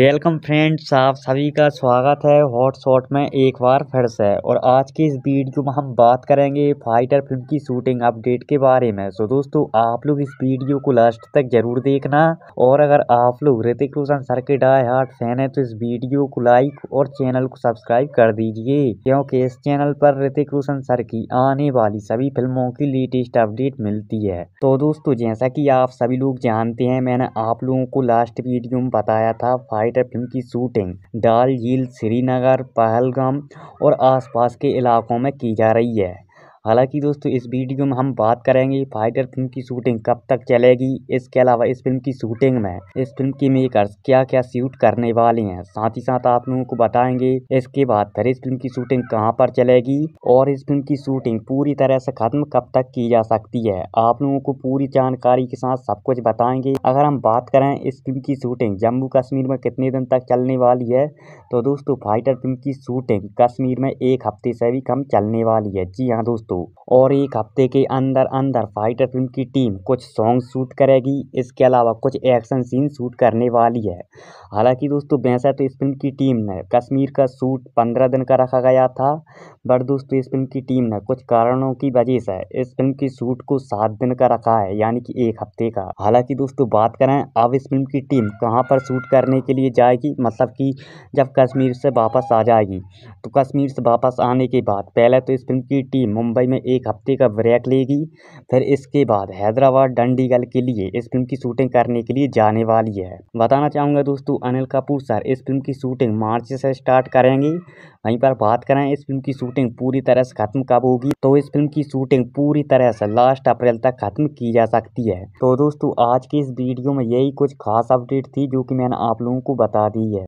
welcome friends आप सभी का स्वागत है हॉट शॉट में एक बार फिर से और आज की इस वीडियो में हम बात करेंगे फाइटर फिल्म की शूटिंग अपडेट के बारे में सो दोस्तों आप लोग इस वीडियो को लास्ट तक जरूर देखना और अगर आप लोग ऋतिक रोशन सर के डाई हार्ट फैन है तो इस वीडियो को लाइक और चैनल को सब्सक्राइब कर दीजिए क्योंकि इस चैनल पर ऋतिक रोशन सर की आने वाली सभी फिल्मों की लेटेस्ट अपडेट मिलती है तो दोस्तों जैसा की आप सभी लोग जानते हैं मैंने आप लोगों को लास्ट वीडियो में बताया था फाइट फाइटर फिल्म की शूटिंग डाल झील श्रीनगर पहलगाम और आसपास के इलाकों में की जा रही है हालांकि दोस्तों इस वीडियो में हम बात करेंगे फाइटर फिल्म की शूटिंग कब तक चलेगी इसके अलावा इस फिल्म की शूटिंग में इस फिल्म की मेकर्स क्या क्या शूट करने वाले हैं साथ ही साथ आप लोगों को बताएंगे इसके बाद फिर इस फिल्म की शूटिंग कहाँ पर चलेगी और इस फिल्म की शूटिंग पूरी तरह से खत्म कब तक की जा सकती है आप लोगों को पूरी जानकारी के साथ सब कुछ बताएंगे अगर हम बात करें इस फिल्म की शूटिंग जम्मू कश्मीर में कितने दिन तक चलने वाली है तो दोस्तों फाइटर फिल्म की शूटिंग कश्मीर में एक हफ्ते से भी कम चलने वाली है जी हाँ दोस्तों दोस्तों और एक हफ्ते के अंदर अंदर फाइटर फिल्म की टीम कुछ सॉन्ग शूट करेगी इसके अलावा कुछ एक्शन सीन शूट करने वाली है हालांकि दोस्तों वैसा तो इस फिल्म की टीम ने कश्मीर का शूट पंद्रह दिन का रखा गया था बट दोस्तों इस फिल्म की टीम ने कुछ कारणों की वजह से इस फिल्म की शूट को सात दिन का रखा है यानी कि एक हफ्ते का हालांकि दोस्तों बात करें अब इस फिल्म की टीम कहाँ पर शूट करने के लिए जाएगी मतलब कि जब कश्मीर से वापस आ जाएगी तो कश्मीर से वापस आने के बाद पहले तो इस फिल्म की टीम मुंबई मुंबई में एक हफ्ते का ब्रेक लेगी फिर इसके बाद हैदराबाद डंडीगल के लिए इस फिल्म की शूटिंग करने के लिए जाने वाली है बताना चाहूँगा दोस्तों अनिल कपूर सर इस फिल्म की शूटिंग मार्च से स्टार्ट करेंगे वहीं पर बात करें इस फिल्म की शूटिंग पूरी तरह से खत्म कब होगी तो इस फिल्म की शूटिंग पूरी तरह से लास्ट अप्रैल तक खत्म की जा सकती है तो दोस्तों आज की इस वीडियो में यही कुछ खास अपडेट थी जो कि मैंने आप लोगों को बता दी है